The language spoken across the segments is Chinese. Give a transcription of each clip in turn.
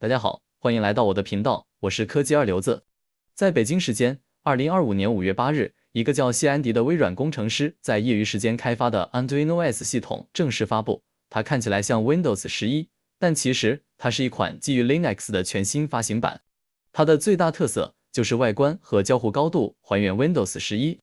大家好，欢迎来到我的频道，我是科技二流子。在北京时间二零二五年五月八日，一个叫谢安迪的微软工程师在业余时间开发的 a n d o i g OS 系统正式发布。它看起来像 Windows 十一，但其实它是一款基于 Linux 的全新发行版。它的最大特色就是外观和交互高度还原 Windows 十一，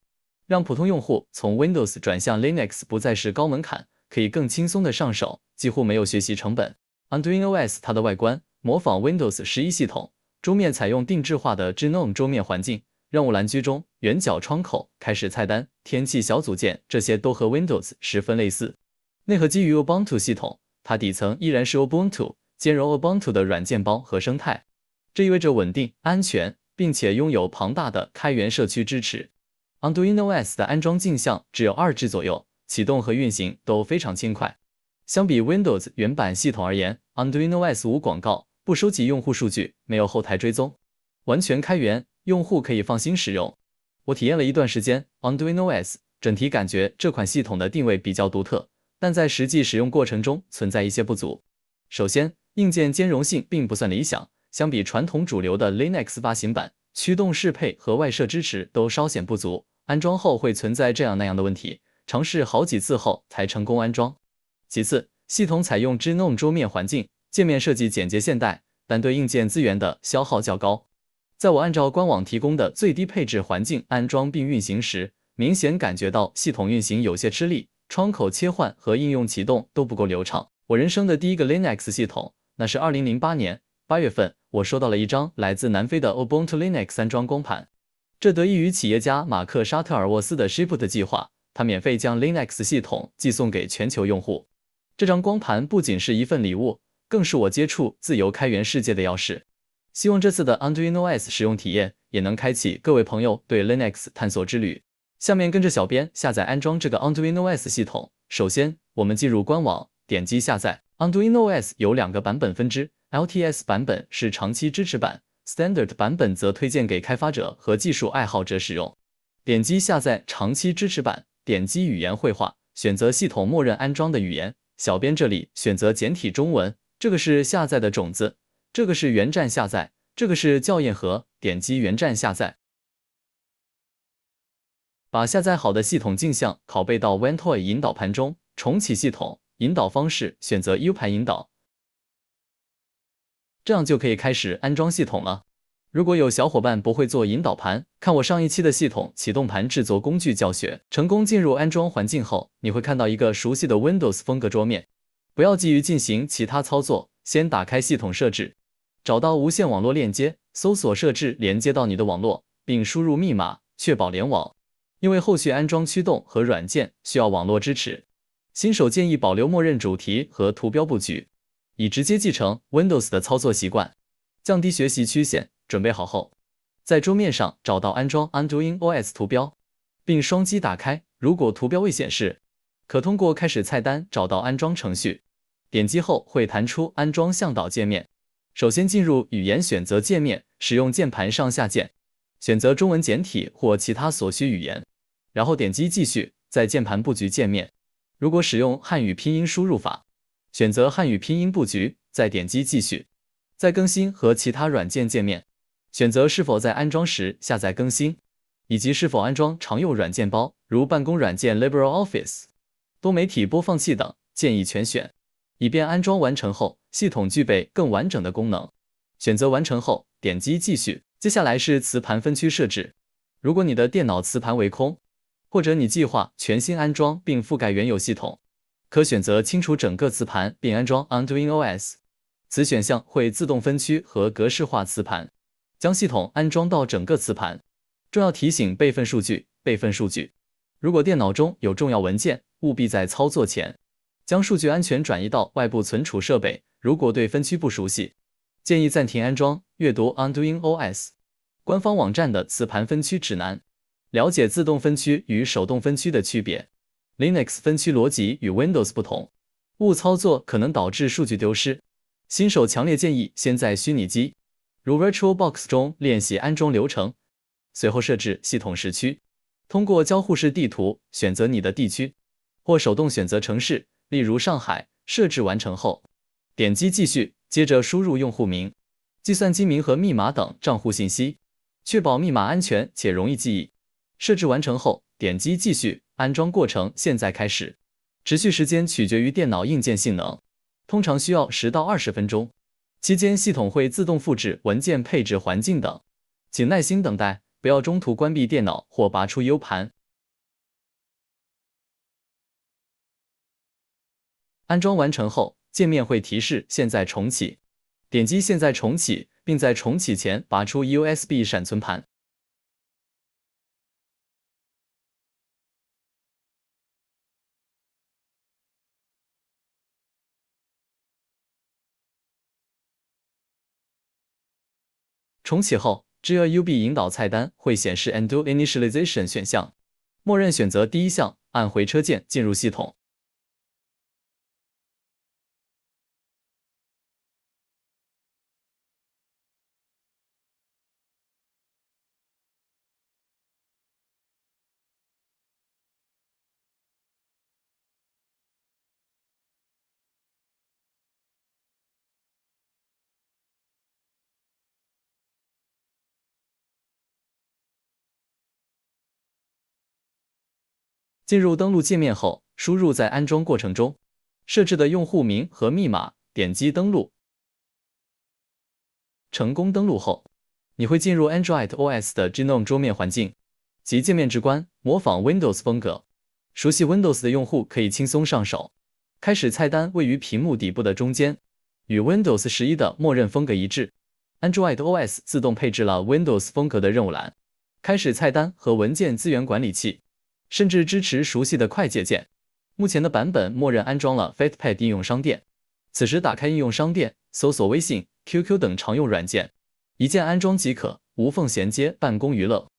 让普通用户从 Windows 转向 Linux 不再是高门槛，可以更轻松的上手，几乎没有学习成本。a n d o i g OS 它的外观。模仿 Windows 十一系统，桌面采用定制化的 GNOME n 桌面环境，任务栏居中，圆角窗口，开始菜单，天气小组件，这些都和 Windows 十分类似。内核基于 Ubuntu 系统，它底层依然是 Ubuntu，兼容 Ubuntu 的软件包和生态，这意味着稳定、安全，并且拥有庞大的开源社区支持。Arduino OS 的安装镜像只有二 G 左右，启动和运行都非常轻快。相比 Windows 原版系统而言，Arduino OS 无广告。不收集用户数据，没有后台追踪，完全开源，用户可以放心使用。我体验了一段时间，Andino S 整体感觉这款系统的定位比较独特，但在实际使用过程中存在一些不足。首先，硬件兼容性并不算理想，相比传统主流的 Linux 八行版，驱动适配和外设支持都稍显不足，安装后会存在这样那样的问题，尝试好几次后才成功安装。其次，系统采用 GNOME 桌面环境。界面设计简洁现代，但对硬件资源的消耗较高。在我按照官网提供的最低配置环境安装并运行时，明显感觉到系统运行有些吃力，窗口切换和应用启动都不够流畅。我人生的第一个 Linux 系统，那是2008年八月份，我收到了一张来自南非的 Ubuntu Linux 安装光盘，这得益于企业家马克·沙特尔沃斯的 Ship 的计划，他免费将 Linux 系统寄送给全球用户。这张光盘不仅是一份礼物。更是我接触自由开源世界的钥匙。希望这次的 Arduino s 使用体验也能开启各位朋友对 Linux 探索之旅。下面跟着小编下载安装这个 Arduino s 系统。首先，我们进入官网，点击下载 a r d u i n OS 有两个版本分支，LTS 版本是长期支持版，Standard 版本则推荐给开发者和技术爱好者使用。点击下载长期支持版，点击语言绘画，选择系统默认安装的语言。小编这里选择简体中文。这个是下载的种子，这个是源站下载，这个是校验盒。点击源站下载，把下载好的系统镜像拷贝到 w e n t o y 引导盘中，重启系统，引导方式选择 U 盘引导，这样就可以开始安装系统了。如果有小伙伴不会做引导盘，看我上一期的系统启动盘制作工具教学。成功进入安装环境后，你会看到一个熟悉的 Windows 风格桌面。不要急于进行其他操作，先打开系统设置，找到无线网络链接，搜索设置连接到你的网络，并输入密码，确保联网。因为后续安装驱动和软件需要网络支持。新手建议保留默认主题和图标布局，以直接继承 Windows 的操作习惯，降低学习曲线。准备好后，在桌面上找到安装 Undoing OS 图标，并双击打开。如果图标未显示，可通过开始菜单找到安装程序。点击后会弹出安装向导界面，首先进入语言选择界面，使用键盘上下键选择中文简体或其他所需语言，然后点击继续。在键盘布局界面，如果使用汉语拼音输入法，选择汉语拼音布局，再点击继续。在更新和其他软件界面，选择是否在安装时下载更新，以及是否安装常用软件包，如办公软件 LibreOffice、多媒体播放器等，建议全选。以便安装完成后，系统具备更完整的功能。选择完成后，点击继续。接下来是磁盘分区设置。如果你的电脑磁盘为空，或者你计划全新安装并覆盖原有系统，可选择清除整个磁盘并安装 u o i n g OS。此选项会自动分区和格式化磁盘，将系统安装到整个磁盘。重要提醒：备份数据，备份数据。如果电脑中有重要文件，务必在操作前。将数据安全转移到外部存储设备。如果对分区不熟悉，建议暂停安装。阅读 u n d o i n g OS 官方网站的磁盘分区指南，了解自动分区与手动分区的区别。Linux 分区逻辑与 Windows 不同，误操作可能导致数据丢失。新手强烈建议先在虚拟机（如 VirtualBox） 中练习安装流程，随后设置系统时区。通过交互式地图选择你的地区，或手动选择城市。例如上海设置完成后，点击继续，接着输入用户名、计算机名和密码等账户信息，确保密码安全且容易记忆。设置完成后，点击继续安装过程。现在开始，持续时间取决于电脑硬件性能，通常需要十到二十分钟。期间系统会自动复制文件、配置环境等，请耐心等待，不要中途关闭电脑或拔出 U 盘。安装完成后，界面会提示“现在重启”，点击“现在重启”，并在重启前拔出 USB 闪存盘。重启后，GRUB 引导菜单会显示 “Undo Initialization” 选项，默认选择第一项，按回车键进入系统。进入登录界面后，输入在安装过程中设置的用户名和密码，点击登录。成功登录后，你会进入 Android OS 的 GNOME 桌面环境，及界面直观，模仿 Windows 风格。熟悉 Windows 的用户可以轻松上手。开始菜单位于屏幕底部的中间，与 Windows 十一的默认风格一致。Android OS 自动配置了 Windows 风格的任务栏、开始菜单和文件资源管理器。甚至支持熟悉的快捷键。目前的版本默认安装了 FitPad 应用商店，此时打开应用商店，搜索微信、QQ 等常用软件，一键安装即可，无缝衔接办公娱乐。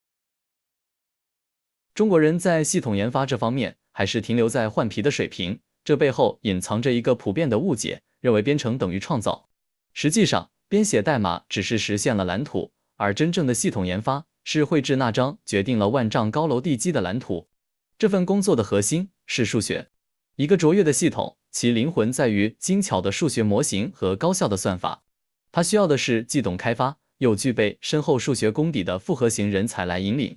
中国人在系统研发这方面还是停留在换皮的水平，这背后隐藏着一个普遍的误解，认为编程等于创造。实际上，编写代码只是实现了蓝图，而真正的系统研发是绘制那张决定了万丈高楼地基的蓝图。这份工作的核心是数学。一个卓越的系统，其灵魂在于精巧的数学模型和高效的算法。它需要的是既懂开发又具备深厚数学功底的复合型人才来引领。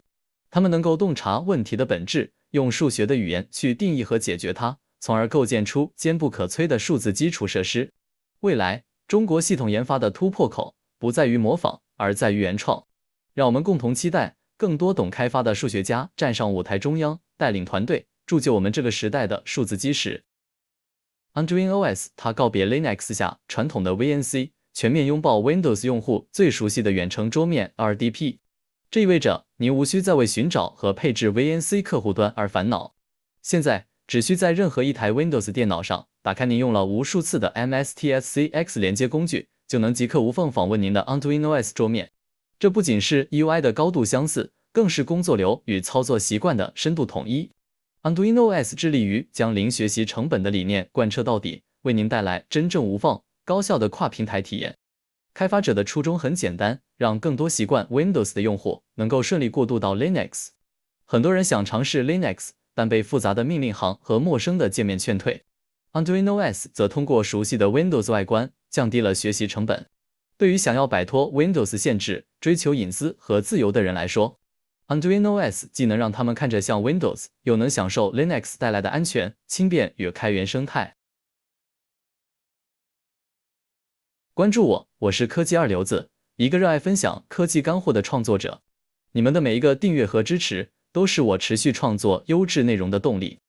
他们能够洞察问题的本质，用数学的语言去定义和解决它，从而构建出坚不可摧的数字基础设施。未来，中国系统研发的突破口不在于模仿，而在于原创。让我们共同期待更多懂开发的数学家站上舞台中央。带领团队铸就我们这个时代的数字基石。Undoing OS，它告别 Linux 下传统的 VNC，全面拥抱 Windows 用户最熟悉的远程桌面 RDP。这意味着您无需再为寻找和配置 VNC 客户端而烦恼，现在只需在任何一台 Windows 电脑上打开您用了无数次的 MSTSC X 连接工具，就能即刻无缝访问您的 Undoing OS 桌面。这不仅是 UI 的高度相似。更是工作流与操作习惯的深度统一。Arduino OS 致力于将零学习成本的理念贯彻到底，为您带来真正无缝、高效的跨平台体验。开发者的初衷很简单：让更多习惯 Windows 的用户能够顺利过渡到 Linux。很多人想尝试 Linux，但被复杂的命令行和陌生的界面劝退。Arduino OS 则通过熟悉的 Windows 外观，降低了学习成本。对于想要摆脱 Windows 限制、追求隐私和自由的人来说，Arduino OS 既能让他们看着像 Windows，又能享受 Linux 带来的安全、轻便与开源生态。关注我，我是科技二流子，一个热爱分享科技干货的创作者。你们的每一个订阅和支持，都是我持续创作优质内容的动力。